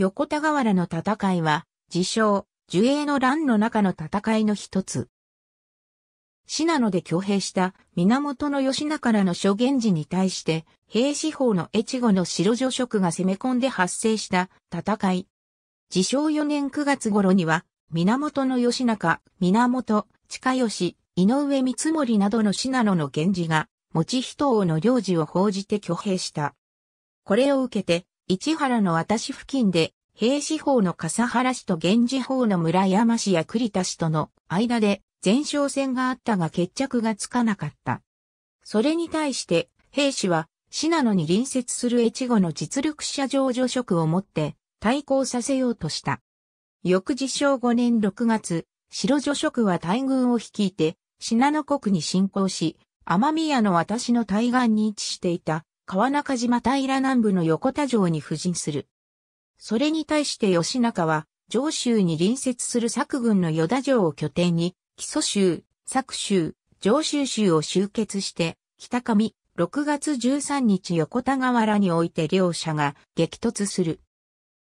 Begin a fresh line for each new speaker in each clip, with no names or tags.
横田河原の戦いは、自称、樹栄の乱の中の戦いの一つ。信濃で挙兵した源義仲からの諸源氏に対して、平士法の越後の白女職が攻め込んで発生した戦い。自称4年9月頃には、源義仲、源、近吉、井上光盛などの信濃の源氏が、持人王の領事を報じて挙兵した。これを受けて、市原の私付近で、平氏法の笠原市と源氏法の村山市や栗田市との間で前哨戦があったが決着がつかなかった。それに対して、平氏は、信濃に隣接する越後の実力者上助職を持って対抗させようとした。翌自称5年6月、白助職は大軍を率いて、信濃国に侵攻し、天宮の私の対岸に位置していた川中島平南部の横田城に布陣する。それに対して義仲は、上州に隣接する佐久郡の与田城を拠点に、木曽州、佐久州、上州州を集結して、北上、6月13日横田川原において両者が激突する。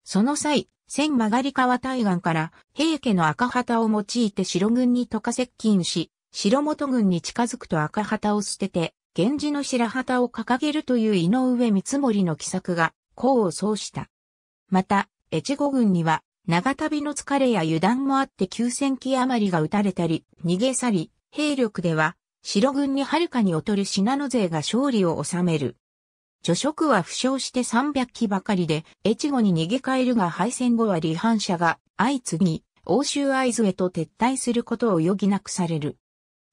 その際、千曲川対岸から平家の赤旗を用いて白軍に渡か接近し、城本軍に近づくと赤旗を捨てて、源氏の白旗を掲げるという井上三盛の奇策が功を奏した。また、越後軍には長旅の疲れや油断もあって9000機余りが撃たれたり、逃げ去り、兵力では、白軍に遥かに劣る信濃勢が勝利を収める。助職は負傷して300機ばかりで、越後に逃げ帰るが敗戦後は離反者が相次ぎ、欧州合図へと撤退することを余儀なくされる。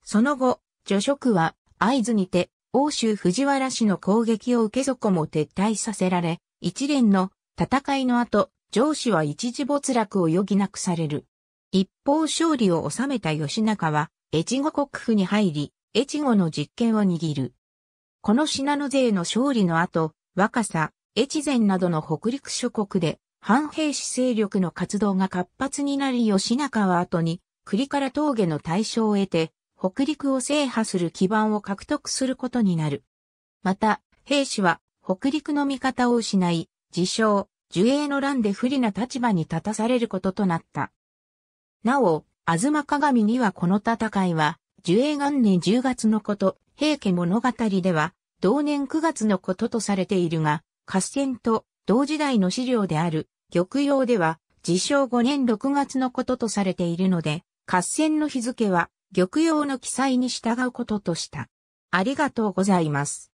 その後、助職は合図にて、欧州藤原氏の攻撃を受け底も撤退させられ、一連の戦いの後、上司は一時没落を余儀なくされる。一方勝利を収めた義仲は、越後国府に入り、越後の実権を握る。この信濃勢の勝利の後、若狭、越前などの北陸諸国で、反兵士勢力の活動が活発になり義仲は後に、栗から峠の対象を得て、北陸を制覇する基盤を獲得することになる。また、兵士は北陸の味方を失い、自称、樹営の乱で不利な立場に立たされることとなった。なお、あずま鏡にはこの戦いは、樹営元年10月のこと、平家物語では、同年9月のこととされているが、合戦と同時代の資料である、玉葉では、自称5年6月のこととされているので、合戦の日付は玉葉の記載に従うこととした。ありがとうございます。